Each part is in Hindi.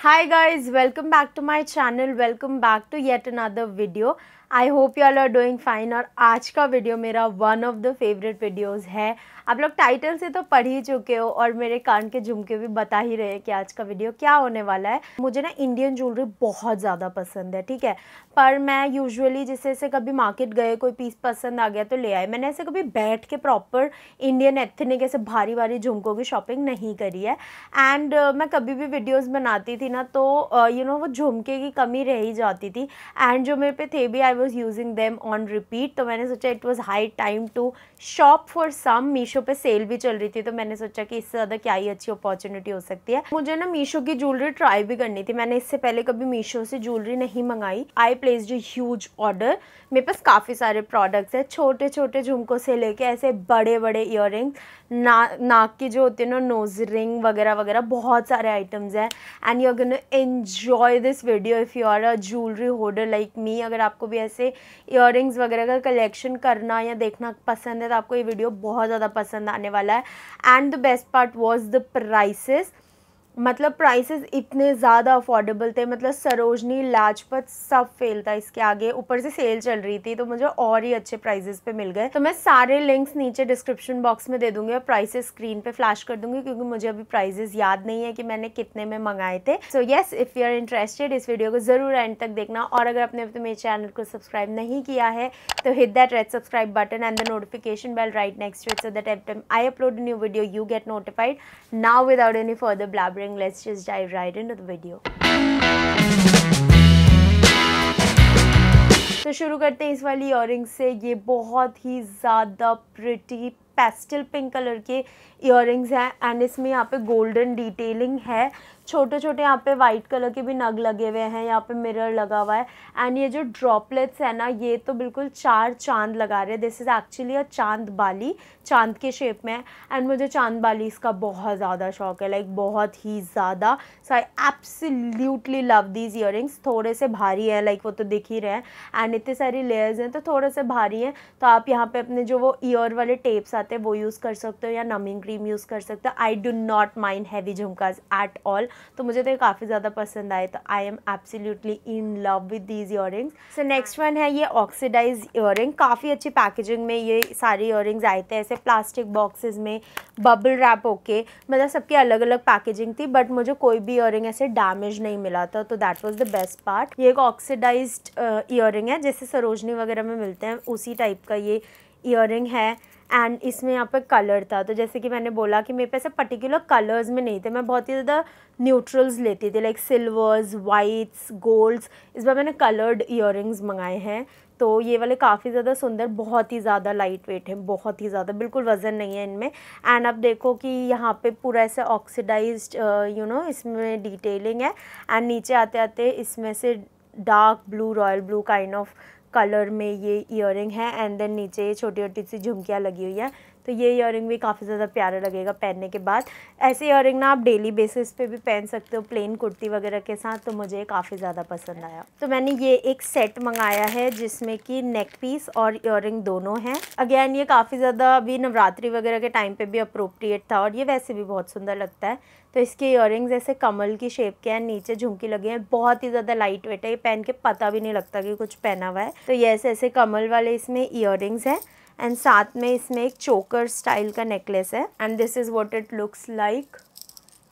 hi guys welcome back to my channel welcome back to yet another video I hope you all are doing fine और आज का वीडियो मेरा one of the favourite videos है आप लोग टाइटल से तो पढ़ ही चुके हो और मेरे कान के झुमके भी बता ही रहे हैं कि आज का वीडियो क्या होने वाला है मुझे ना इंडियन ज्वेलरी बहुत ज़्यादा पसंद है ठीक है पर मैं यूजुअली जैसे ऐसे कभी मार्केट गए कोई पीस पसंद आ गया तो ले आए मैंने ऐसे कभी बैठ के प्रॉपर इंडियन एथनिक ऐसे भारी भारी झुमकों की शॉपिंग नहीं करी है एंड uh, मैं कभी भी वीडियोज़ बनाती थी ना तो you uh, know you know, वो झुमके की कमी रह ही जाती थी एंड जो मेरे पे थे भी I I was using them on repeat तो मैंने सोचा it was high time to shop for some Meesho पे सेल भी चल रही थी तो मैंने सोचा कि इससे ज़्यादा क्या ही अच्छी अपॉर्चुनिटी हो सकती है मुझे ना मीशो की ज्वेलरी ट्राई भी करनी थी मैंने इससे पहले कभी मीशो से ज्वेलरी नहीं मंगाई आई प्लेस जो ह्यूज ऑर्डर मेरे पास काफ़ी सारे प्रोडक्ट्स हैं छोटे छोटे झुमकों से लेके ऐसे बड़े बड़े इयर ना नाक की जो होती है ना नोज रिंग वगैरह वगैरह बहुत सारे आइटम्स हैं and you are gonna enjoy this video if you are a jewellery holder like me अगर आपको भी ऐसे इयर वगैरह का कलेक्शन करना या देखना पसंद है तो आपको ये वीडियो बहुत ज़्यादा पसंद आने वाला है and the best part was the prices मतलब प्राइसेस इतने ज़्यादा अफोर्डेबल थे मतलब सरोजनी लाजपत सब फेल था इसके आगे ऊपर से सेल चल रही थी तो मुझे और ही अच्छे प्राइजेस पे मिल गए तो मैं सारे लिंक्स नीचे डिस्क्रिप्शन बॉक्स में दे दूंगी और प्राइसेस स्क्रीन पे फ्लैश कर दूंगी क्योंकि मुझे अभी प्राइजेस याद नहीं है कि मैंने कितने में मंगाए थे so yes if you are interested इस वीडियो को ज़रूर एंड तक देखना और अगर आपने तो मेरे चैनल को सब्सक्राइब नहीं किया है तो hit that red subscribe button and the notification bell right next so that every time I upload new video you get notified now without any further blabber bothering, let's just dive right into the video. तो शुरू करते हैं इस वाली ईयरिंग से ये बहुत ही ज़्यादा प्रिटी पेस्टल पिंक कलर के इयर हैं एंड इसमें यहाँ पे गोल्डन डिटेलिंग है छोटे छोटे यहाँ पे वाइट कलर के भी नग लगे हुए हैं यहाँ पे मिरर लगा हुआ है एंड ये जो ड्रॉपलेट्स है ना ये तो बिल्कुल चार चांद लगा रहे हैं दिस इज़ एक्चुअली अ चांद बाली चांद के शेप में है एंड मुझे चांद बाली इसका बहुत ज़्यादा शौक है लाइक बहुत ही ज़्यादा so I absolutely love these ear थोड़े से भारी हैं लाइक वो तो दिख ही रहे हैं एंड इतने सारी लेयर्स हैं तो थोड़े से भारी हैं तो आप यहाँ पर अपने जो वो ईयर वाले टेप्स आते आता है वो यूज़ कर सकते हो या नमिंग क्रीम यूज़ कर सकते हो I do not mind heavy jhumkas at all तो मुझे तो ये काफ़ी ज़्यादा पसंद आए तो I am absolutely in love with these ear so next one है ये ऑक्सीडाइज इयर काफ़ी अच्छी पैकेजिंग में ये सारे रिंग्स आए थे ऐसे प्लास्टिक बॉक्सेज में बबल रैप होके मतलब सबकी अलग अलग पैकेजिंग थी बट मुझे कोई भी इयर ऐसे डैमेज नहीं मिला था तो that was the best part ये एक ऑक्सीडाइज इयर है जैसे सरोजनी वगैरह में मिलते हैं उसी टाइप का ये इयर है एंड इसमें यहाँ पर कलर था तो जैसे कि मैंने बोला कि मेरे पास पर्टिकुलर कलर्स में नहीं थे मैं बहुत ही ज़्यादा न्यूट्रल्स लेती थी लाइक सिल्वर्स वाइट्स गोल्ड्स इस बार मैंने कलर्ड इयर मंगाए हैं तो ये वाले काफ़ी ज़्यादा सुंदर बहुत ही ज़्यादा लाइट वेट है बहुत ही ज़्यादा बिल्कुल वज़न नहीं है इनमें एंड आप देखो कि यहाँ पे पूरा ऐसे ऑक्सीडाइज यू नो इसमें डिटेलिंग है एंड नीचे आते आते इसमें से dark blue royal blue kind of colour में ये इयर है एंड देन नीचे ये छोटी छोटी सी झुमकियाँ लगी हुई है तो ये ईयरिंग भी काफ़ी ज़्यादा प्यारा लगेगा पहनने के बाद ऐसे ईयर ना आप डेली बेसिस पे भी पहन सकते हो प्लेन कुर्ती वगैरह के साथ तो मुझे काफ़ी ज़्यादा पसंद आया तो मैंने ये एक सेट मंगाया है जिसमें कि नेक पीस और ईयर दोनों हैं अगेन ये काफ़ी ज़्यादा अभी नवरात्रि वगैरह के टाइम पर भी अप्रोप्रिएट था और ये वैसे भी बहुत सुंदर लगता है तो इसके ईयर ऐसे कमल की शेप के हैं नीचे झुमकी लगे हैं बहुत ही ज़्यादा लाइट वेट है ये पहन के पता भी नहीं लगता कि कुछ पहना हुआ है तो ये ऐसे ऐसे कमल वाले इसमें ईयर हैं एंड साथ में इसमें एक चोकर स्टाइल का नेकलेस है and this is what it looks like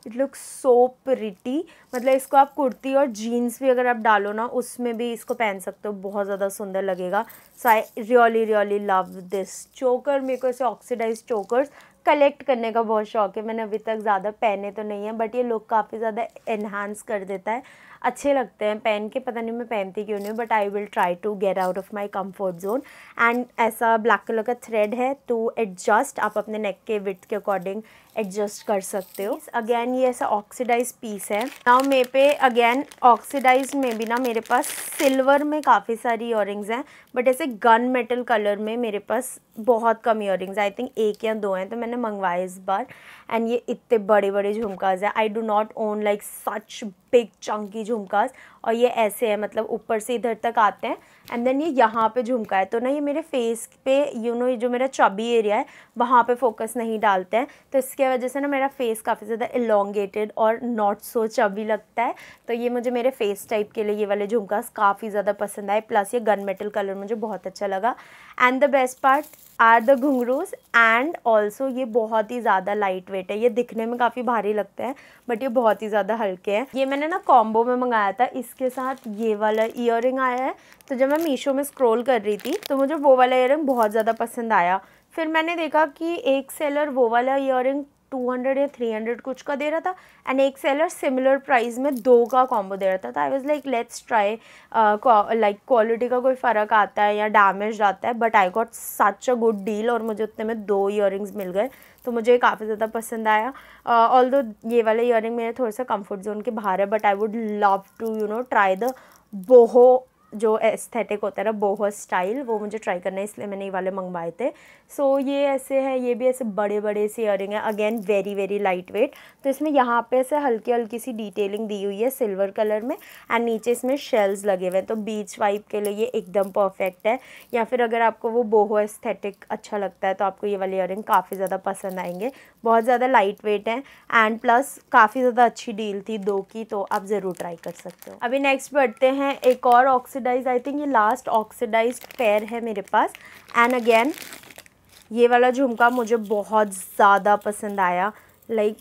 it looks so pretty मतलब इसको आप कुर्ती और जीन्स भी अगर आप डालो ना उसमें भी इसको पहन सकते हो बहुत ज़्यादा सुंदर लगेगा so I really really love this choker मेरे को ऐसे ऑक्सीडाइज चोकर कलेक्ट करने का बहुत शौक है मैंने अभी तक ज़्यादा पहने तो नहीं है बट ये लुक काफ़ी ज़्यादा इन्हांस कर देता है अच्छे लगते हैं पहन के पता नहीं मैं पहनती क्यों नहीं but I will try to get out of my comfort zone and ऐसा ब्लैक कलर का थ्रेड है तो एडजस्ट आप अपने नेक के विथ के अकॉर्डिंग एडजस्ट कर सकते हो अगेन ये ऐसा ऑक्सीडाइज पीस है नाउ मेरे पे अगेन ऑक्सीडाइज में भी ना मेरे पास सिल्वर में काफ़ी सारी इयर हैं बट ऐसे गन मेटल कलर में मेरे पास बहुत कम इयर आई थिंक एक या दो हैं तो मैंने मंगवाए इस बार एंड ये इतने बड़े बड़े झुमकाज हैं I do not own like such big chunky jhumkas और ये ऐसे है मतलब ऊपर से इधर तक आते हैं एंड देन ये यहाँ पे झुमका है तो ना ये मेरे फेस पे यू नो ये जो मेरा चबी एरिया है वहाँ पे फोकस नहीं डालते हैं तो इसके वजह से ना मेरा फेस काफ़ी ज़्यादा इलोंगेटेड और नॉट सो चबी लगता है तो ये मुझे मेरे फेस टाइप के लिए ये वाले झुमकास काफ़ी ज़्यादा पसंद आए प्लस ये गन मेटल कलर मुझे बहुत अच्छा लगा and the best part are the ghungroos and also ये बहुत ही ज़्यादा लाइट वेट है ये दिखने में काफ़ी भारी लगते हैं बट ये बहुत ही ज़्यादा हल्के हैं ये मैंने ना कॉम्बो में मंगाया था इसके साथ ये वाला इयर आया है तो जब मैं मीशो में स्क्रोल कर रही थी तो मुझे वो वाला इयर बहुत ज़्यादा पसंद आया फिर मैंने देखा कि एक सेलर वो वाला इयर टू हंड्रेड या थ्री हंड्रेड कुछ का दे रहा था एंड एक सेलर सिमिलर प्राइस में दो का कॉम्बो दे रहा था तो I was like let's try like quality का कोई फ़र्क आता है या डैमेज आता है but I got such a good deal और मुझे उतने में दो इयर मिल गए तो मुझे काफ़ी ज़्यादा पसंद आया ऑल uh, दो ये वाले इयर मेरे थोड़े से कम्फर्ट जोन के बाहर है but I would love to you know try the boho जो एस्थेटिक होता है ना बोहो स्टाइल वो मुझे ट्राई करना है इसलिए मैंने ये वाले मंगवाए थे सो so, ये ऐसे हैं ये भी ऐसे बड़े बड़े से इयर हैं again very very light weight तो इसमें यहाँ पे ऐसे हल्की हल्की सी डिटेलिंग दी हुई है सिल्वर कलर में एंड नीचे इसमें शेल्स लगे हुए हैं तो बीच वाइप के लिए ये एकदम परफेक्ट है या फिर अगर आपको वो बोहो एस्थेटिक अच्छा लगता है तो आपको ये वाले इयरिंग काफ़ी ज़्यादा पसंद आएंगे बहुत ज़्यादा लाइट वेट हैं एंड प्लस काफ़ी ज़्यादा अच्छी डील थी दो की तो आप ज़रूर ट्राई कर सकते हो अभी नेक्स्ट बढ़ते हैं एक और ऑक्सीड ऑक्सीडाइज आई थिंक ये लास्ट ऑक्सीडाइज पैर है मेरे पास एंड अगेन ये वाला झुमका मुझे बहुत ज़्यादा पसंद आया लाइक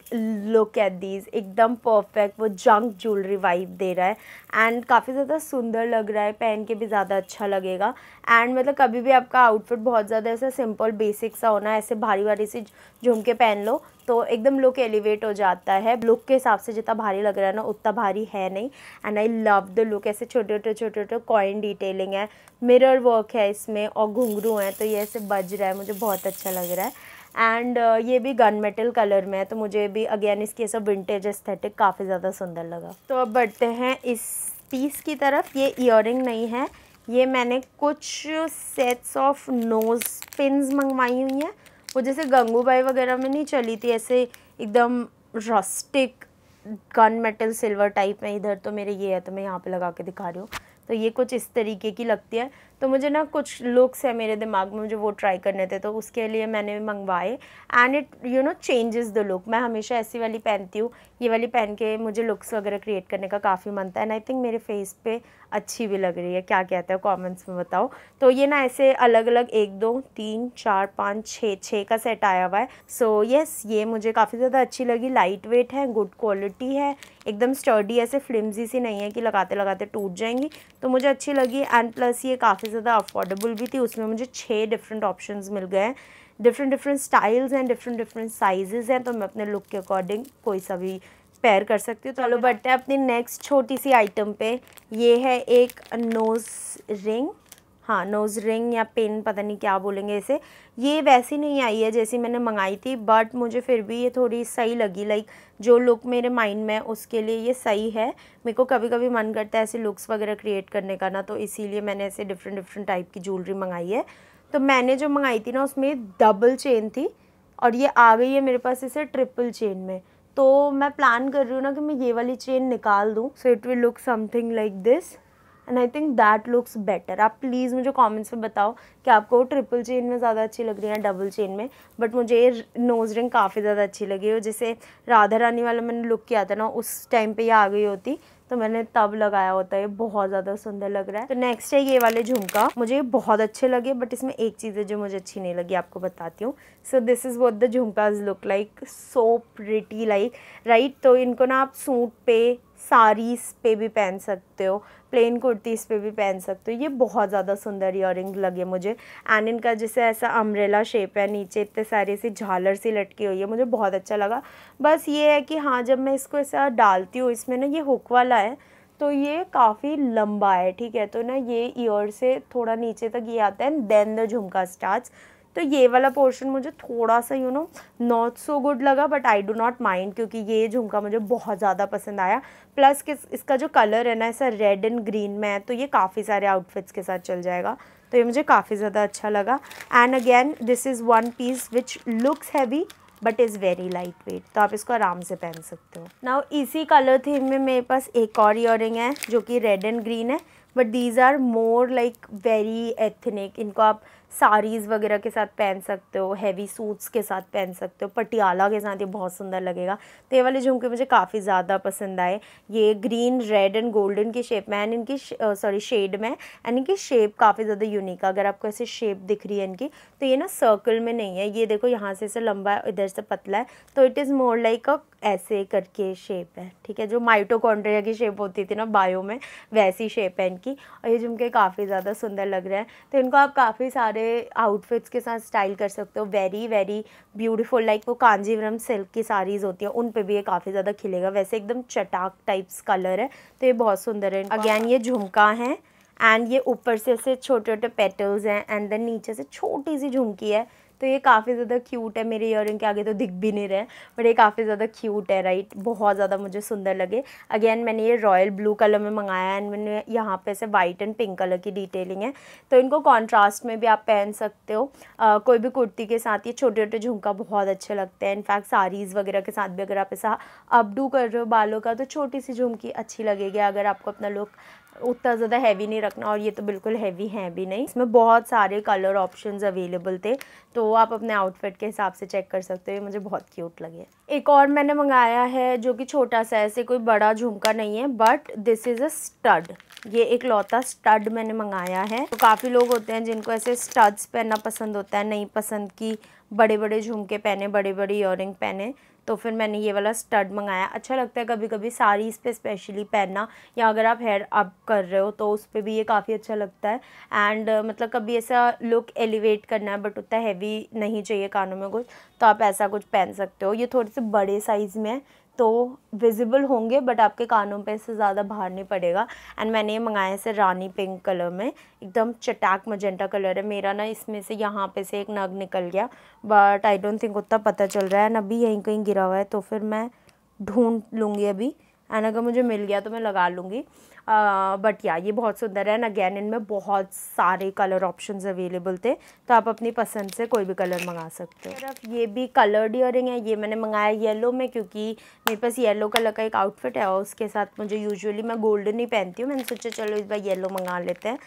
लुक एट दीज एकदम परफेक्ट वो जंक ज्वेलरी वाइब दे रहा है एंड काफ़ी ज़्यादा सुंदर लग रहा है पहन के भी ज़्यादा अच्छा लगेगा एंड मतलब कभी भी आपका आउटफिट बहुत ज़्यादा ऐसा सिंपल बेसिक सा होना ऐसे भारी भारी सी झुमके पहन लो तो एकदम लुक एलिवेट हो जाता है लुक के हिसाब से जितना भारी लग रहा है ना उतना भारी है नहीं and I love the look ऐसे छोटे छोटे छोटे छोटे कॉइन डिटेलिंग है मिरर वर्क है इसमें और घुंघरू हैं तो ये ऐसे बज रहा है मुझे बहुत अच्छा लग रहा है एंड uh, ये भी गन मेटल कलर में है तो मुझे भी अगेन इसकी सब विंटेज एस्थेटिक काफ़ी ज़्यादा सुंदर लगा तो अब बढ़ते हैं इस पीस की तरफ ये इयर नहीं है ये मैंने कुछ सेट्स ऑफ नोज़ पिन्स मंगवाई हुई हैं वो जैसे गंगूबाई वगैरह में नहीं चली थी ऐसे एकदम rustic gun metal silver type में इधर तो मेरे ये है तो मैं यहाँ पे लगा के दिखा रही हूँ तो ये कुछ इस तरीके की लगती है तो मुझे ना कुछ लुक्स है मेरे दिमाग में मुझे वो ट्राई करने थे तो उसके लिए मैंने मंगवाए and it you know changes the look मैं हमेशा ऐसी वाली पहनती हूँ ये वाली पहन के मुझे लुक्स वगैरह क्रिएट करने का काफ़ी मन था एंड आई थिंक मेरे फेस पे अच्छी भी लग रही है क्या कहते हैं कॉमेंट्स में बताओ तो ये ना ऐसे अलग अलग एक दो तीन चार पाँच छः छः का सेट आया हुआ है सो so, येस yes, ये मुझे काफ़ी ज़्यादा अच्छी लगी लाइट वेट है गुड क्वालिटी है एकदम स्टर्डी ऐसे फ्लिम्जी सी नहीं है कि लगाते लगाते टूट जाएंगी तो मुझे अच्छी लगी एंड प्लस ये काफ़ी ज़्यादा अफोर्डेबल भी थी उसमें मुझे छः डिफरेंट ऑप्शन मिल गए हैं डिफरेंट डिफरेंट स्टाइल्स हैं डिफरेंट डिफरेंट साइजेज़ हैं तो मैं अपने लुक के अकॉर्डिंग कोई सा भी पेयर कर सकती हूँ चलो बढ़ते हैं अपनी नेक्स्ट छोटी सी आइटम पे ये है एक नोज़ रिंग हाँ नोज़ रिंग या पिन पता नहीं क्या बोलेंगे इसे ये वैसी नहीं आई है जैसी मैंने मंगाई थी बट मुझे फिर भी ये थोड़ी सही लगी लाइक जो लुक मेरे माइंड में उसके लिए ये सही है मेरे को कभी कभी मन करता है ऐसे लुक्स वगैरह क्रिएट करने का ना तो इसीलिए मैंने ऐसे डिफरेंट डिफरेंट टाइप की ज्वेलरी मंगाई है तो मैंने जो मंगाई थी ना उसमें डबल चेन थी और ये आ गई है मेरे पास इसे ट्रिपल चेन में तो मैं प्लान कर रही हूँ ना कि मैं ये वाली चेन निकाल दूँ so it will look something like this and I think that looks better आप प्लीज़ मुझे कमेंट्स में बताओ कि आपको ट्रिपल चेन में ज़्यादा अच्छी लग रही है या डबल चेन में बट मुझे ये नोज़ रिंग काफ़ी ज़्यादा अच्छी लगी और जैसे राधा रानी वाला मैंने लुक किया था ना उस टाइम पे ये आ गई होती तो मैंने तब लगाया होता है बहुत ज़्यादा सुंदर लग रहा है तो नेक्स्ट है ये वाले झुमका मुझे बहुत अच्छे लगे बट इसमें एक चीज़ है जो मुझे अच्छी नहीं लगी आपको बताती हूँ so this is what the jhumkas look like so pretty like right तो इनको ना आप सूट पे साड़ीज़ पे भी पहन सकते हो प्लेन कुर्तीज़ पे भी पहन सकते हो ये बहुत ज़्यादा सुंदर इयर लगे मुझे एंड इनका जैसे ऐसा अम्ब्रेला शेप है नीचे इतने सारे सी झालर सी लटकी हुई है मुझे बहुत अच्छा लगा बस ये है कि हाँ जब मैं इसको ऐसा डालती हूँ इसमें ना ये हुक वाला है तो ये काफ़ी लंबा है ठीक है तो ना ये ईयर से थोड़ा नीचे तक ये आता है देन द झुमका स्टार्ट तो ये वाला पोर्शन मुझे थोड़ा सा you know not so good लगा but I do not mind क्योंकि ये झुमका मुझे बहुत ज़्यादा पसंद आया प्लस किस इसका जो कलर है ना ऐसा रेड एंड ग्रीन में है तो ये काफ़ी सारे आउटफिट्स के साथ चल जाएगा तो ये मुझे काफ़ी ज़्यादा अच्छा लगा and again this is one piece which looks heavy but is very light weight तो आप इसको आराम से पहन सकते हो नाउ इसी कलर थीम में मेरे पास एक और इयर है जो कि रेड एंड ग्रीन है but these are more like very ethnic इनको आप साड़ीज़ वगैरह के साथ पहन सकते हो हैवी सूट्स के साथ पहन सकते हो पटियाला के साथ ये बहुत सुंदर लगेगा तो ये वाले झुमके मुझे काफ़ी ज़्यादा पसंद आए ये ग्रीन रेड एंड गोल्डन की शेप में एंड इनकी सॉरी शेड में एंड इनकी शेप काफ़ी ज़्यादा यूनिक है अगर आपको ऐसी शेप दिख रही है इनकी तो ये ना सर्कल में नहीं है ये देखो यहाँ से ऐसे लंबा है इधर से पतला है तो it is more like a ऐसे करके शेप है ठीक है जो माइटोकॉन्ड्रिया की शेप होती थी ना बायो में वैसी शेप है इनकी और ये झुमके काफ़ी ज़्यादा सुंदर लग रहे हैं तो इनको आप काफ़ी सारे सारे आउटफिट्स के साथ स्टाइल कर सकते हो वेरी वेरी ब्यूटीफुल लाइक वो कांजीवरम सिल्क की साड़ीज़ होती हैं उन पे भी ये काफ़ी ज़्यादा खिलेगा वैसे एकदम चटाक टाइप्स कलर है तो ये बहुत सुंदर है अगैन ये झुमका है एंड ये ऊपर से ऐसे छोटे छोटे पेटल्स हैं एंड देन नीचे से छोटी सी झुमकी है तो ये काफ़ी ज़्यादा क्यूट है मेरे ईयर के आगे तो दिख भी नहीं रहे बट ये काफ़ी ज़्यादा क्यूट है राइट बहुत ज़्यादा मुझे सुंदर लगे अगेन मैंने ये रॉयल ब्लू कलर में मंगाया एंड मैंने यहाँ पे से वाइट एंड पिंक कलर की डिटेलिंग है तो इनको कॉन्ट्रास्ट में भी आप पहन सकते हो आ, कोई भी कुर्ती के साथ ये छोटे छोटे झुमका बहुत अच्छे लगते हैं इनफैक्ट साड़ीज़ वगैरह के साथ भी अगर आप ऐसा अपडू कर रहे हो बालों का तो छोटी सी झुमकी अच्छी लगेगी अगर आपको अपना लुक उतना ज़्यादा हैवी नहीं रखना और ये तो बिल्कुल हैवी है भी नहीं इसमें बहुत सारे कलर ऑप्शंस अवेलेबल थे तो आप अपने आउटफिट के हिसाब से चेक कर सकते हो मुझे बहुत क्यूट लगे एक और मैंने मंगाया है जो कि छोटा सा ऐसे कोई बड़ा झुमका नहीं है but this is a stud ये एक लौता स्टड मैंने मंगाया है तो काफ़ी लोग होते हैं जिनको ऐसे स्टड्स पहनना पसंद होता है नहीं पसंद कि बड़े बड़े झुमके पहने बड़े बड़े इयर पहने तो फिर मैंने ये वाला स्टड मंगाया अच्छा लगता है कभी कभी सारी इस पर स्पेशली पहनना या अगर आप हेयर अप कर रहे हो तो उस पर भी ये काफ़ी अच्छा लगता है एंड uh, मतलब कभी ऐसा लुक एलिवेट करना है बट उतना हैवी नहीं चाहिए कानों में कुछ तो आप ऐसा कुछ पहन सकते हो ये थोड़े से बड़े साइज़ में है तो विजिबल होंगे बट आपके कानों पे इससे ज़्यादा बाहर नहीं पड़ेगा एंड मैंने ये मंगाया इसे रानी पिंक कलर में एकदम चटाक मजेंटा कलर है मेरा ना इसमें से यहाँ पे से एक नग निकल गया बट आई डोंट थिंक उतना पता चल रहा है एंड अभी यहीं कहीं गिरा हुआ है तो फिर मैं ढूंढ लूँगी अभी एंड अगर मुझे मिल गया तो मैं लगा लूँगी बट या ये बहुत सुंदर है एंड अगैन इनमें बहुत सारे कलर ऑप्शन अवेलेबल थे तो आप अपनी पसंद से कोई भी कलर मंगा सकते हो सिर्फ ये भी कलर्ड ईयर है ये मैंने मंगाया येलो में क्योंकि मेरे पास येलो कलर का एक आउटफिट है और उसके साथ मुझे यूजुअली मैं गोल्डन ही पहनती हूँ मैंने सोचा चलो इस बार येलो मंगा लेते हैं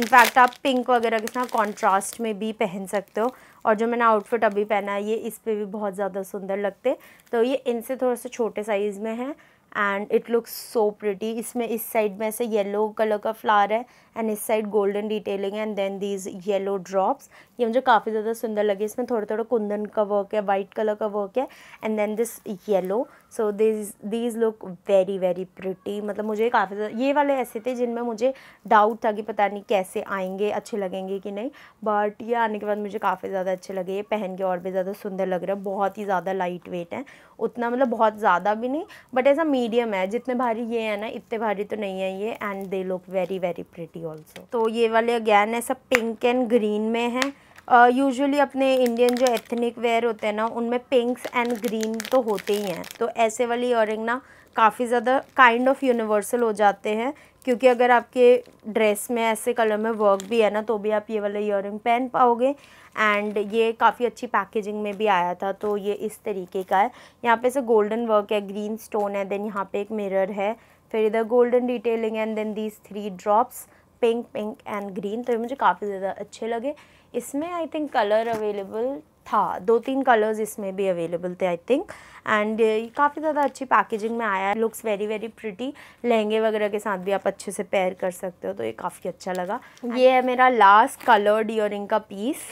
इनफैक्ट आप पिंक वगैरह के साथ कॉन्ट्रास्ट में भी पहन सकते हो और जो मैंने आउटफिट अभी पहना है ये इस पर भी बहुत ज़्यादा सुंदर लगते तो ये इनसे थोड़ा सा छोटे साइज़ में है and it looks so pretty इसमें इस साइड में ऐसे येलो कलर का फ्लावर है एंड इस साइड गोल्डन डिटेलिंग है and then these yellow drops ये मुझे काफ़ी ज़्यादा सुंदर लगे इसमें थोड़ा थोड़ा कुंदन का वर्क है वाइट कलर का वर्क है and then this yellow so these these look very very pretty मतलब मुझे काफ़ी ये वाले ऐसे थे जिनमें मुझे डाउट था कि पता नहीं कैसे आएंगे अच्छे लगेंगे कि नहीं बट ये आने के बाद मुझे काफ़ी ज़्यादा अच्छे लगे ये पहन के और भी ज़्यादा सुंदर लग रहा है बहुत ही ज़्यादा लाइट वेट है उतना मतलब बहुत ज़्यादा भी नहीं बट ऐसा मीडियम है जितने भारी ये है ना इतने भारी तो नहीं है ये and they look very very pretty also तो ये वाले अगैन ऐसा पिंक एंड ग्रीन में है यूजुअली uh, अपने इंडियन जो एथनिक वेयर होते हैं ना उनमें पिंक्स एंड ग्रीन तो होते ही हैं तो ऐसे वाली ईयरिंग ना काफ़ी ज़्यादा काइंड ऑफ यूनिवर्सल हो जाते हैं क्योंकि अगर आपके ड्रेस में ऐसे कलर में वर्क भी है ना तो भी आप ये वाले ईयर पहन पाओगे एंड ये काफ़ी अच्छी पैकेजिंग में भी आया था तो ये इस तरीके का है यहाँ पे से गोल्डन वर्क है ग्रीन स्टोन है देन यहाँ पे एक मिरर है फिर इधर golden detailing and then these three drops pink pink and green तो ये मुझे काफ़ी ज़्यादा अच्छे लगे इसमें आई थिंक कलर अवेलेबल था दो तीन कलर्स इसमें भी अवेलेबल थे आई थिंक एंड काफ़ी ज़्यादा अच्छी पैकेजिंग में आया है लुक्स वेरी वेरी प्रिटी लहंगे वगैरह के साथ भी आप अच्छे से पेयर कर सकते हो तो ये काफ़ी अच्छा लगा ये है मेरा लास्ट कलर्ड इयर का पीस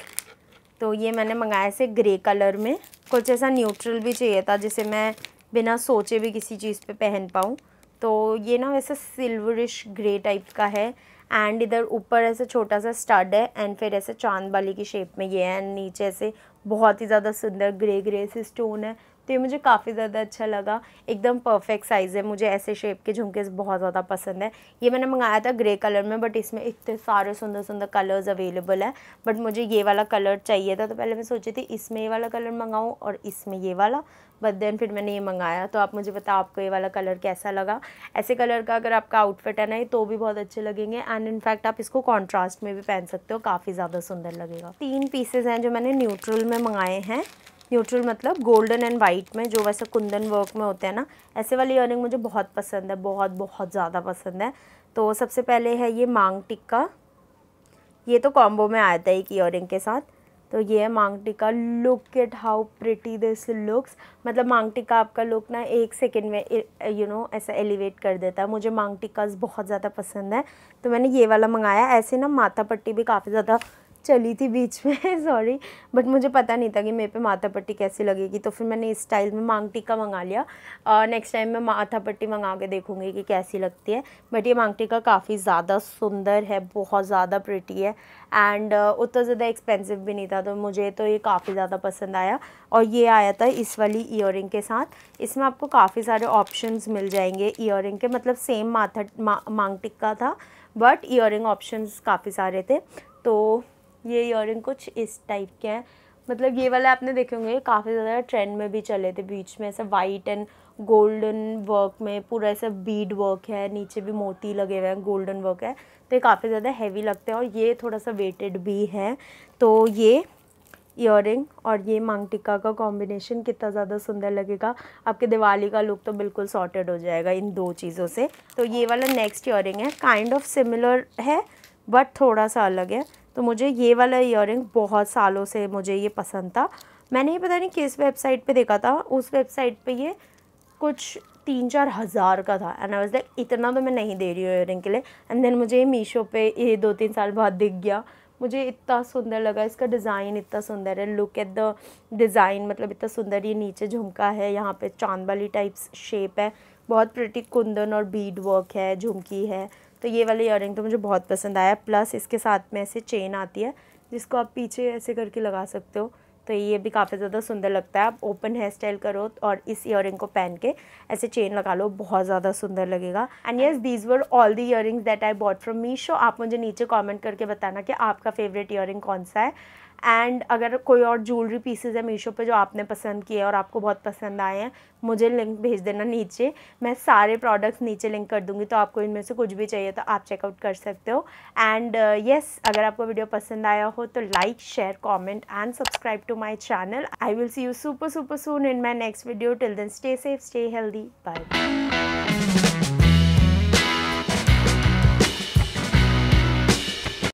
तो ये मैंने मंगाया से ग्रे कलर में कुछ ऐसा न्यूट्रल भी चाहिए था जिसे मैं बिना सोचे भी किसी चीज़ पर पहन पाऊँ तो ये ना वैसा सिल्वरिश ग्रे टाइप का है एंड इधर ऊपर ऐसे छोटा सा स्टड है एंड फिर ऐसे चांद बाली की शेप में ये है एंड नीचे ऐसे बहुत ही ज़्यादा सुंदर ग्रे ग्रे से स्टोन है तो ये मुझे काफ़ी ज़्यादा अच्छा लगा एकदम परफेक्ट साइज़ है मुझे ऐसे शेप के झुमके बहुत ज़्यादा पसंद है ये मैंने मंगाया था ग्रे कलर में बट इसमें इतने सारे सुंदर सुंदर कलर्स अवेलेबल है बट मुझे ये वाला कलर चाहिए था तो पहले मैं सोची थी इसमें ये वाला कलर मंगाऊँ और इसमें ये वाला बट देन फिर मैंने ये मंगाया तो आप मुझे बताओ आपको ये वाला कलर कैसा लगा ऐसे कलर का अगर आपका आउटफिट है ना तो भी बहुत अच्छे लगेंगे एंड इनफैक्ट आप इसको कॉन्ट्रास्ट में भी पहन सकते हो काफ़ी ज़्यादा सुंदर लगेगा तीन पीसेज हैं जो मैंने न्यूट्रल में मंगाए हैं न्यूट्रल मतलब गोल्डन एंड वाइट में जो वैसे कुंदन वर्क में होते हैं ना ऐसे वाली ईयरिंग मुझे बहुत पसंद है बहुत बहुत ज़्यादा पसंद है तो सबसे पहले है ये मांग टिक्का ये तो कॉम्बो में आया था एक इयरिंग के साथ तो ये है maang tikka look get how pretty this looks मतलब मांग टिक्का आपका लुक ना एक सेकेंड में यू नो ऐसा एलिवेट कर देता है मुझे मांग टिक्काज बहुत ज़्यादा पसंद है तो मैंने ये वाला मंगाया ऐसे ना माथा पट्टी भी काफ़ी ज़्यादा चली थी बीच में सॉरी बट मुझे पता नहीं था कि मेरे पे माथा पट्टी कैसी लगेगी तो फिर मैंने इस स्टाइल में मांग टिक्का मंगा लिया और नेक्स्ट टाइम मैं माथा पट्टी मंगा के देखूंगी कि कैसी लगती है बट ये मांग टिक्का काफ़ी ज़्यादा सुंदर है बहुत ज़्यादा प्रिटी है एंड उतना ज़्यादा एक्सपेंसिव भी नहीं था तो मुझे तो ये काफ़ी ज़्यादा पसंद आया और ये आया था इस वाली ईयर के साथ इसमें आपको काफ़ी सारे ऑप्शन मिल जाएंगे ईयर के मतलब सेम माथा मा, मांग टिक्का था बट ईयर ऑप्शन काफ़ी सारे थे तो ये इयर कुछ इस टाइप के हैं मतलब ये वाले आपने देखे होंगे काफ़ी ज़्यादा ट्रेंड में भी चले थे बीच में ऐसे वाइट एंड गोल्डन वर्क में पूरा ऐसा बीड वर्क है नीचे भी मोती लगे हुए हैं गोल्डन वर्क है तो ये काफ़ी ज़्यादा हैवी लगते हैं और ये थोड़ा सा वेटेड भी है तो ये इयर और ये मांग टिक्का का कॉम्बिनेशन कितना ज़्यादा सुंदर लगेगा आपके दिवाली का लुक तो बिल्कुल सॉर्टेड हो जाएगा इन दो चीज़ों से तो ये वाला नेक्स्ट ईयर है काइंड ऑफ सिमिलर है बट थोड़ा सा अलग है तो मुझे ये वाला इयर बहुत सालों से मुझे ये पसंद था मैंने ये पता नहीं किस वेबसाइट पे देखा था उस वेबसाइट पे ये कुछ तीन चार हज़ार का था एंड आई वाज लाइक इतना तो मैं नहीं दे रही हूँ इयर के लिए एंड देन मुझे ये मीशो पे ये दो तीन साल बाद दिख गया मुझे इतना सुंदर लगा इसका डिज़ाइन इतना सुंदर है लुक एट द डिज़ाइन मतलब इतना सुंदर ये नीचे झुमका है यहाँ पर चांद वाली टाइप्स शेप है बहुत प्रटी कुंदन और बीड वर्क है झुमकी है तो ये वाली इयर तो मुझे बहुत पसंद आया प्लस इसके साथ में ऐसे चेन आती है जिसको आप पीछे ऐसे करके लगा सकते हो तो ये भी काफ़ी ज़्यादा सुंदर लगता है आप ओपन हेयर स्टाइल करो और इस इयर को पहन के ऐसे चेन लगा लो बहुत ज़्यादा सुंदर लगेगा and yes these were all the ear that I bought from Meesho आप मुझे नीचे कॉमेंट करके बताना कि आपका फेवरेट इयर कौन सा है एंड अगर कोई और ज्वेलरी पीसेज है मीशो पे जो आपने पसंद किए और आपको बहुत पसंद आए हैं मुझे लिंक भेज देना नीचे मैं सारे प्रोडक्ट्स नीचे लिंक कर दूँगी तो आपको इनमें से कुछ भी चाहिए तो आप चेकआउट कर सकते हो एंड येस uh, yes, अगर आपको वीडियो पसंद आया हो तो like share comment and subscribe to my channel I will see you super super soon in my next video till then stay safe stay healthy bye